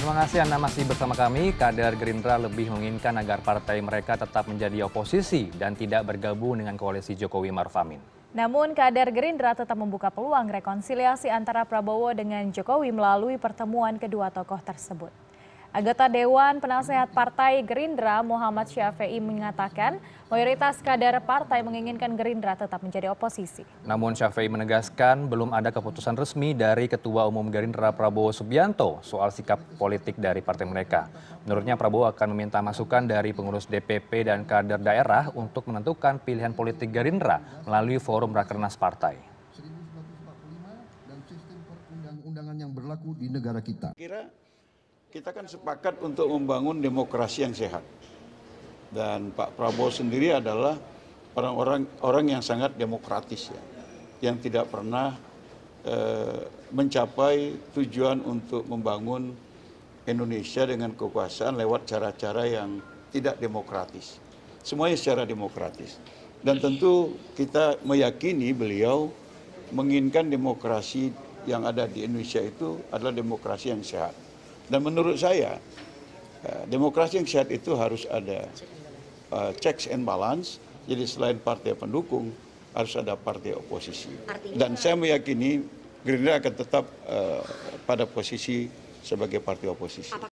Terima kasih Anda masih bersama kami. Kader Gerindra lebih menginginkan agar partai mereka tetap menjadi oposisi dan tidak bergabung dengan koalisi Jokowi Maruf Amin. Namun kader Gerindra tetap membuka peluang rekonsiliasi antara Prabowo dengan Jokowi melalui pertemuan kedua tokoh tersebut. Anggota Dewan Penasehat Partai Gerindra Muhammad Syafiei mengatakan mayoritas kader partai menginginkan Gerindra tetap menjadi oposisi. Namun Syafiei menegaskan belum ada keputusan resmi dari Ketua Umum Gerindra Prabowo Subianto soal sikap politik dari partai mereka. Menurutnya Prabowo akan meminta masukan dari pengurus DPP dan kader daerah untuk menentukan pilihan politik Gerindra melalui forum Rakernas Partai. Kira kita kan sepakat untuk membangun demokrasi yang sehat. Dan Pak Prabowo sendiri adalah orang-orang orang yang sangat demokratis ya, yang tidak pernah eh, mencapai tujuan untuk membangun Indonesia dengan kekuasaan lewat cara-cara yang tidak demokratis. Semuanya secara demokratis. Dan tentu kita meyakini beliau menginginkan demokrasi yang ada di Indonesia itu adalah demokrasi yang sehat dan menurut saya, eh, demokrasi yang sehat itu harus ada eh, checks and balance. Jadi selain partai pendukung, harus ada partai oposisi. Dan saya meyakini Gerindra akan tetap eh, pada posisi sebagai partai oposisi.